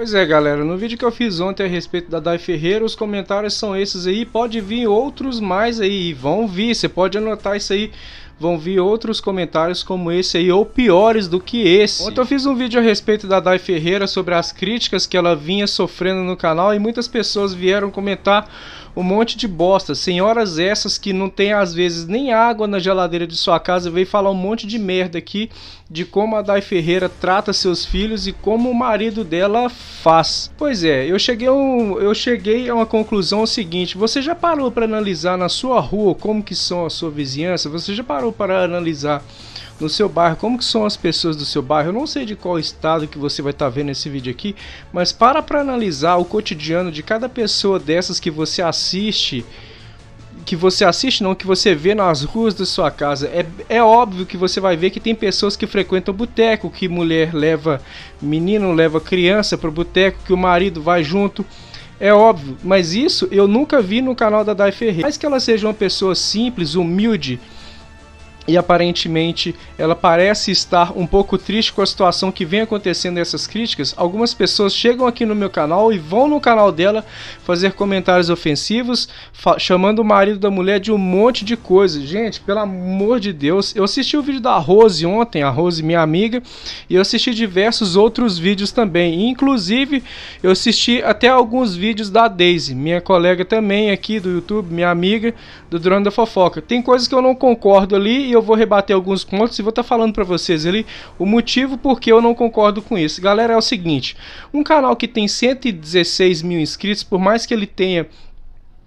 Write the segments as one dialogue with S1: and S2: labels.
S1: Pois é, galera, no vídeo que eu fiz ontem a respeito da Dai Ferreira, os comentários são esses aí, pode vir outros mais aí, vão vir, você pode anotar isso aí vão vir outros comentários como esse aí, ou piores do que esse. Ontem eu fiz um vídeo a respeito da Dai Ferreira sobre as críticas que ela vinha sofrendo no canal e muitas pessoas vieram comentar um monte de bosta. Senhoras essas que não tem às vezes nem água na geladeira de sua casa, veio falar um monte de merda aqui de como a Dai Ferreira trata seus filhos e como o marido dela faz. Pois é, eu cheguei, um, eu cheguei a uma conclusão seguinte: você já parou para analisar na sua rua como que são a sua vizinhança? Você já parou parou para analisar no seu bairro, como que são as pessoas do seu bairro. Eu não sei de qual estado que você vai estar tá vendo esse vídeo aqui, mas para para analisar o cotidiano de cada pessoa dessas que você assiste, que você assiste não, que você vê nas ruas da sua casa. É, é óbvio que você vai ver que tem pessoas que frequentam boteco, que mulher leva menino, leva criança para o boteco, que o marido vai junto. É óbvio, mas isso eu nunca vi no canal da Dai Ferreira. Mais que ela seja uma pessoa simples, humilde, e aparentemente ela parece estar um pouco triste com a situação que vem acontecendo essas críticas, algumas pessoas chegam aqui no meu canal e vão no canal dela fazer comentários ofensivos, chamando o marido da mulher de um monte de coisa. Gente, pelo amor de Deus, eu assisti o vídeo da Rose ontem, a Rose, minha amiga, e eu assisti diversos outros vídeos também. Inclusive, eu assisti até alguns vídeos da Daisy, minha colega também aqui do YouTube, minha amiga do Drone da Fofoca. Tem coisas que eu não concordo ali e eu vou rebater alguns pontos e vou estar tá falando para vocês ali o motivo porque eu não concordo com isso. Galera, é o seguinte, um canal que tem 116 mil inscritos, por mais que ele tenha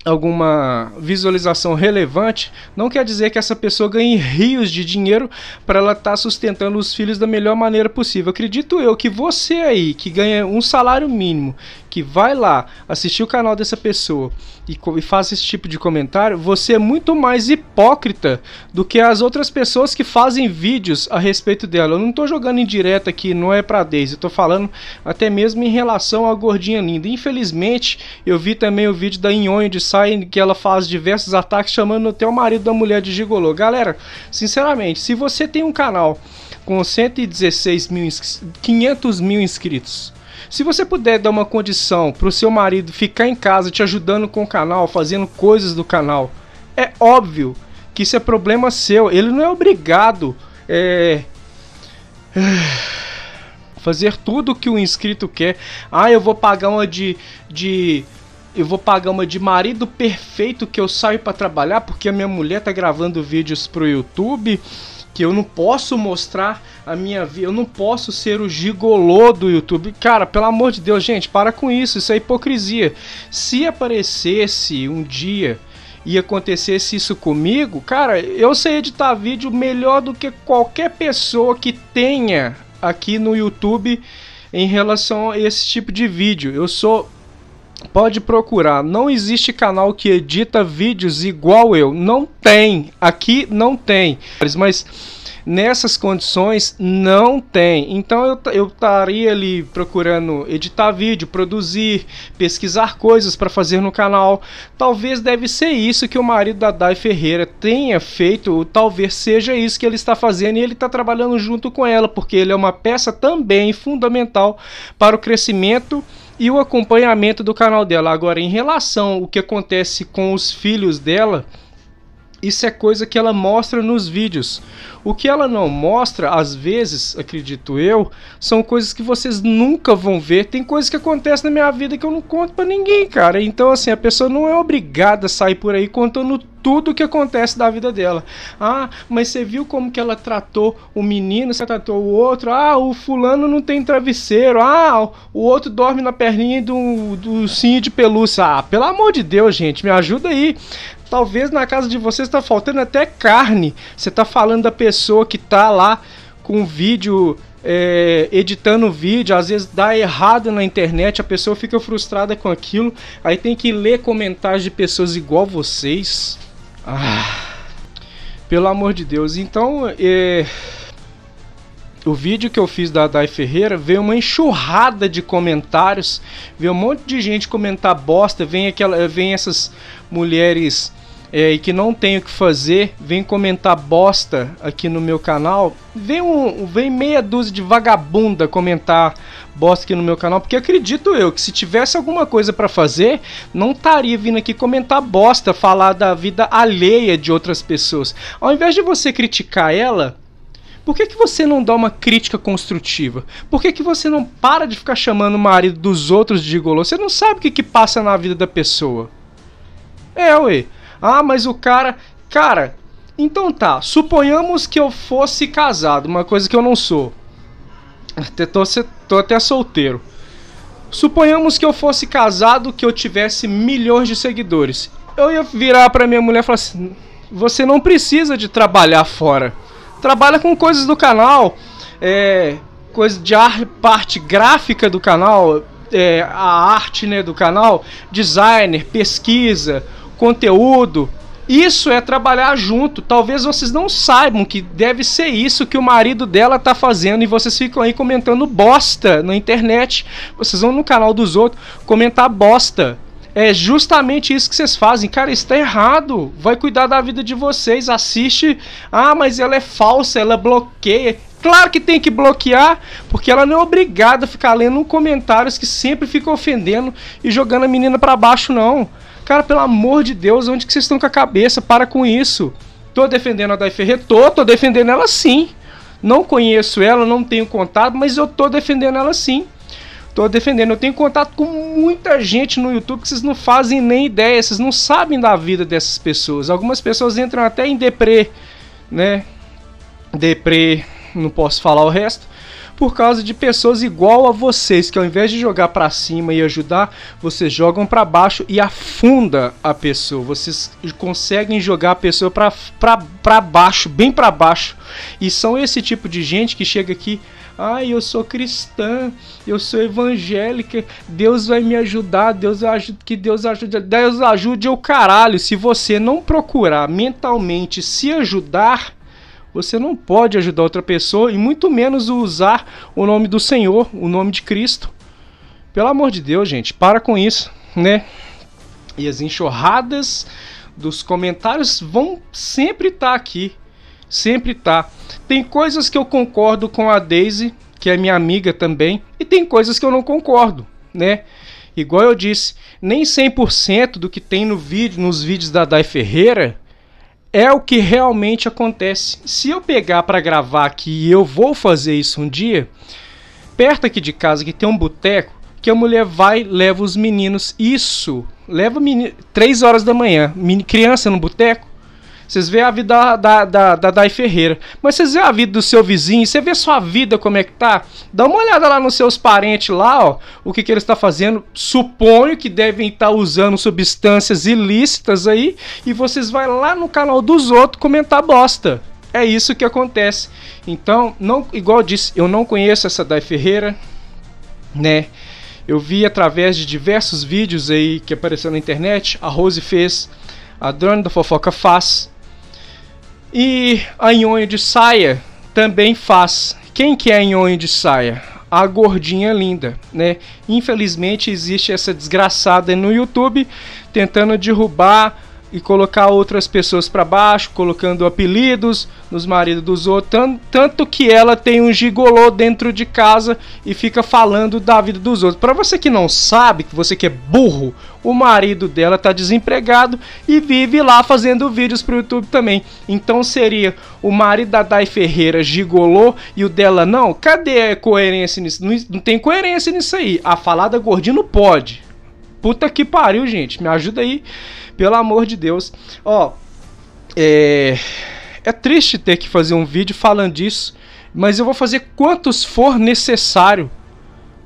S1: alguma visualização relevante, não quer dizer que essa pessoa ganhe rios de dinheiro para ela estar tá sustentando os filhos da melhor maneira possível. Acredito eu que você aí que ganha um salário mínimo que vai lá assistir o canal dessa pessoa e, e faz esse tipo de comentário, você é muito mais hipócrita do que as outras pessoas que fazem vídeos a respeito dela. Eu não tô jogando em direto aqui, não é pra Daisy, eu tô falando até mesmo em relação à gordinha linda. Infelizmente, eu vi também o vídeo da Nhonho de Sai que ela faz diversos ataques chamando até o marido da mulher de gigolô. Galera, sinceramente, se você tem um canal com 116 mil, 500 mil inscritos se você puder dar uma condição para o seu marido ficar em casa te ajudando com o canal, fazendo coisas do canal, é óbvio que isso é problema seu. Ele não é obrigado é, é fazer tudo que o inscrito quer. Ah, eu vou pagar uma de, de eu vou pagar uma de marido perfeito que eu saio para trabalhar porque a minha mulher tá gravando vídeos pro YouTube que eu não posso mostrar a minha vida, eu não posso ser o gigolô do YouTube. Cara, pelo amor de Deus, gente, para com isso, isso é hipocrisia. Se aparecesse um dia e acontecesse isso comigo, cara, eu sei editar vídeo melhor do que qualquer pessoa que tenha aqui no YouTube em relação a esse tipo de vídeo. Eu sou Pode procurar, não existe canal que edita vídeos igual eu. Não tem, aqui não tem. Mas nessas condições não tem. Então eu estaria ali procurando editar vídeo, produzir, pesquisar coisas para fazer no canal. Talvez deve ser isso que o marido da Dai Ferreira tenha feito, ou talvez seja isso que ele está fazendo e ele está trabalhando junto com ela, porque ele é uma peça também fundamental para o crescimento e o acompanhamento do canal dela. Agora, em relação ao que acontece com os filhos dela, isso é coisa que ela mostra nos vídeos. O que ela não mostra, às vezes, acredito eu, são coisas que vocês nunca vão ver. Tem coisas que acontecem na minha vida que eu não conto para ninguém, cara. Então, assim, a pessoa não é obrigada a sair por aí contando tudo que acontece da vida dela. Ah, mas você viu como que ela tratou o menino, você tratou o outro. Ah, o fulano não tem travesseiro. Ah, o outro dorme na perninha do, do ursinho de pelúcia. Ah, pelo amor de Deus, gente, me ajuda aí. Talvez na casa de vocês está faltando até carne. Você está falando da pessoa que está lá com vídeo é, editando o vídeo, às vezes dá errado na internet, a pessoa fica frustrada com aquilo, aí tem que ler comentários de pessoas igual vocês. Ah, pelo amor de Deus. Então, é, o vídeo que eu fiz da Dai Ferreira veio uma enxurrada de comentários, veio um monte de gente comentar bosta, vem aquela, vem essas mulheres é, e que não tem o que fazer, vem comentar bosta aqui no meu canal, vem, um, vem meia dúzia de vagabunda comentar bosta aqui no meu canal, porque acredito eu que se tivesse alguma coisa para fazer, não estaria vindo aqui comentar bosta, falar da vida alheia de outras pessoas. Ao invés de você criticar ela, por que, que você não dá uma crítica construtiva? Por que, que você não para de ficar chamando o marido dos outros de gigolô? Você não sabe o que, que passa na vida da pessoa. É, ué. Ah, mas o cara. Cara, então tá. Suponhamos que eu fosse casado, uma coisa que eu não sou. Até tô, tô até solteiro. Suponhamos que eu fosse casado, que eu tivesse milhões de seguidores. Eu ia virar pra minha mulher e falar assim: você não precisa de trabalhar fora. Trabalha com coisas do canal, é, coisa de ar, parte gráfica do canal, é, a arte né, do canal, designer, pesquisa, conteúdo. Isso é trabalhar junto. Talvez vocês não saibam que deve ser isso que o marido dela tá fazendo e vocês ficam aí comentando bosta na internet. Vocês vão no canal dos outros comentar bosta. É justamente isso que vocês fazem. Cara, isso tá errado. Vai cuidar da vida de vocês. Assiste. Ah, mas ela é falsa, ela bloqueia. Claro que tem que bloquear, porque ela não é obrigada a ficar lendo comentários que sempre fica ofendendo e jogando a menina para baixo, não. Cara, pelo amor de Deus, onde que vocês estão com a cabeça? Para com isso. Tô defendendo a Dai Ferreira? Tô, tô defendendo ela sim. Não conheço ela, não tenho contato, mas eu tô defendendo ela sim. Tô defendendo. Eu tenho contato com muita gente no YouTube que vocês não fazem nem ideia, vocês não sabem da vida dessas pessoas. Algumas pessoas entram até em deprê, né? Deprê, não posso falar o resto por causa de pessoas igual a vocês, que ao invés de jogar para cima e ajudar, vocês jogam para baixo e afunda a pessoa. Vocês conseguem jogar a pessoa para baixo, bem para baixo. E são esse tipo de gente que chega aqui Ai, eu sou cristã, eu sou evangélica, Deus vai me ajudar, Deus ajude, que Deus ajude, Deus ajude o caralho. Se você não procurar mentalmente se ajudar, você não pode ajudar outra pessoa e muito menos usar o nome do Senhor, o nome de Cristo. Pelo amor de Deus, gente, para com isso, né? E as enxurradas dos comentários vão sempre estar tá aqui. Sempre tá. Tem coisas que eu concordo com a Daisy, que é minha amiga também, e tem coisas que eu não concordo, né? Igual eu disse, nem 100% do que tem no vídeo, nos vídeos da Dai Ferreira é o que realmente acontece. Se eu pegar para gravar aqui e eu vou fazer isso um dia, perto aqui de casa que tem um boteco, que a mulher vai, leva os meninos, isso, leva menino, 3 horas da manhã, criança no boteco, vocês vê a vida da, da, da, Dai Ferreira. Mas vocês vê a vida do seu vizinho, você vê sua vida como é que tá. Dá uma olhada lá nos seus parentes lá, ó. O que, que eles estão tá fazendo. Suponho que devem estar tá usando substâncias ilícitas aí. E vocês vai lá no canal dos outros comentar bosta. É isso que acontece. Então, não, igual eu disse, eu não conheço essa Dai Ferreira, né? Eu vi através de diversos vídeos aí que apareceu na internet, a Rose fez, a Drone da Fofoca faz, e a Nhonho de saia também faz. Quem que é a Nhonho de saia? A gordinha linda, né? Infelizmente existe essa desgraçada no YouTube tentando derrubar e colocar outras pessoas para baixo, colocando apelidos nos maridos dos outros, tanto que ela tem um gigolô dentro de casa e fica falando da vida dos outros. Para você que não sabe, que você que é burro, o marido dela tá desempregado e vive lá fazendo vídeos pro YouTube também. Então seria o marido da Dai Ferreira gigolô e o dela não? Cadê a coerência nisso? Não tem coerência nisso aí. A falada gordinho não pode. Puta que pariu, gente. Me ajuda aí. Pelo amor de Deus. Ó, é. É triste ter que fazer um vídeo falando disso, mas eu vou fazer quantos for necessário.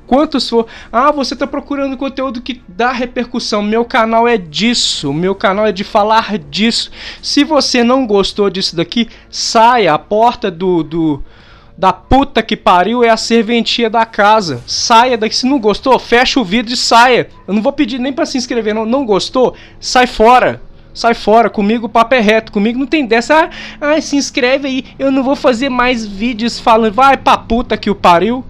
S1: Quantos for. Ah, você está procurando conteúdo que dá repercussão. Meu canal é disso. Meu canal é de falar disso. Se você não gostou disso daqui, saia. A porta do, do, da puta que pariu é a serventia da casa. Saia daqui. Se não gostou, fecha o vídeo e saia. Eu não vou pedir nem para se inscrever, não. Não gostou? Sai fora. Sai fora, comigo o papo é reto, comigo não tem dessa. Ah, ah, se inscreve aí, eu não vou fazer mais vídeos falando, vai pra puta que o pariu.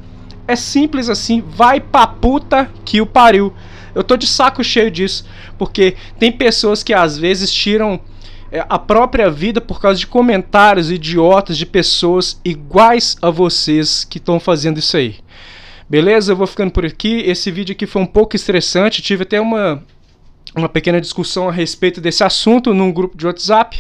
S1: É simples assim, vai pra puta que o pariu. Eu tô de saco cheio disso, porque tem pessoas que às vezes tiram é, a própria vida por causa de comentários idiotas de pessoas iguais a vocês que estão fazendo isso aí. Beleza? Eu vou ficando por aqui. Esse vídeo aqui foi um pouco estressante. Tive até uma, uma pequena discussão a respeito desse assunto num grupo de WhatsApp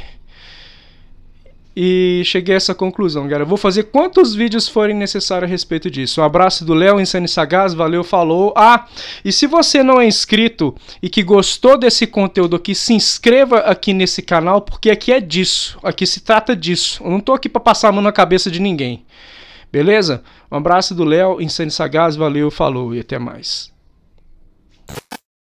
S1: e cheguei a essa conclusão, galera. vou fazer quantos vídeos forem necessários a respeito disso. Um abraço do Léo, Insane Sagaz, valeu, falou. Ah, e se você não é inscrito e que gostou desse conteúdo aqui, se inscreva aqui nesse canal, porque aqui é disso, aqui se trata disso. Eu não tô aqui para passar a mão na cabeça de ninguém, beleza? Um abraço do Léo, Insane Sagaz, valeu, falou e até mais.